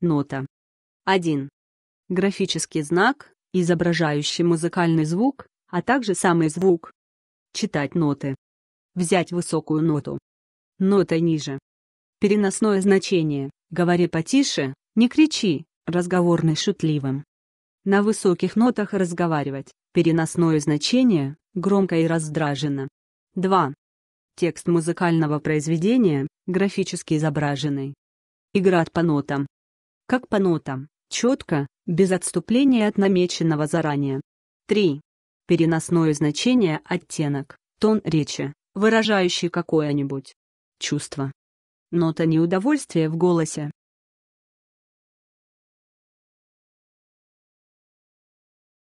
Нота. 1. Графический знак, изображающий музыкальный звук, а также самый звук. Читать ноты. Взять высокую ноту. Нота ниже. Переносное значение. Говори потише, не кричи, разговорный шутливым. На высоких нотах разговаривать. Переносное значение – громко и раздраженно. 2. Текст музыкального произведения, графически изображенный. Играть по нотам. Как по нотам, четко, без отступления от намеченного заранее. 3. Переносное значение оттенок, тон речи, выражающий какое-нибудь чувство. Нота неудовольствия в голосе,